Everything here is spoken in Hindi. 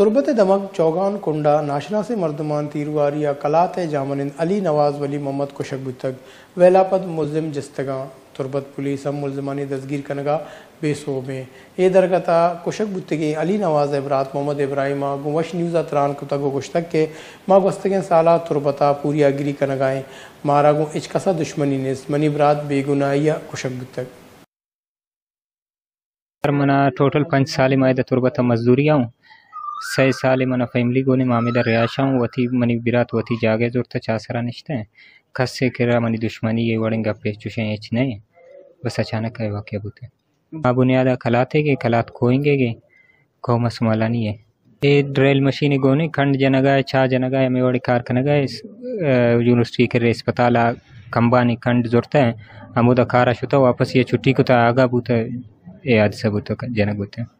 तुरबत दमक चौगान कुंडा नाशना से मर्दमान तीरवारिया कलात जामनिन अली नवाज वली मोहम्मद कुशक बुतक वेलापद मुलिम जस्तगा तुरबत पुलिस हम मुलजमानी दसगीर कनगा बेसो में ए दरगता कुशक बुतगी अली नवाज इबरात मोहम्मद इब्राहिम गुमश न्यूज़ अतरान कुतगो कुश्तक के माँ गुस्तगे साला तुरबता पूरी अगरी कनगाए मारा गो इचकसा दुश्मनी ने मनी बरात बेगुनाइया कुशक बुतक मना टोटल पंच साल में तुरबत मजदूरी आऊँ साल ಸೈ ಸಾಲೆ ಮನ ಫೈಮ್ಲಿಗೋ ಮಾಮಿದ ರಿಯಾಶಾಂ ವತಿ ಮನಿ ಬಿರಾತ್ ವತಿ ಜಾಗೆ ಜೋರ್ತ ಚಾಸರ खस से ಕೆರ मनी दुश्मनी ये वड़ेंगे गप्पे चुशे एच नहीं बस अचानक है वाक्य बुते माँ बुनियाद खलाते गे खलात खोएंगे गे खो मसमाला नहीं है ये ड्रेल मशीन गोने खंड जनगा छा जनगा में वड़े गए यूनिवर्सिटी के रे अस्पताल खम्बा नहीं खंड जोड़ता है अमोदा कार आशुता वापस ये छुट्टी को तो आगा बूता ये हादसा बूता जनक बूते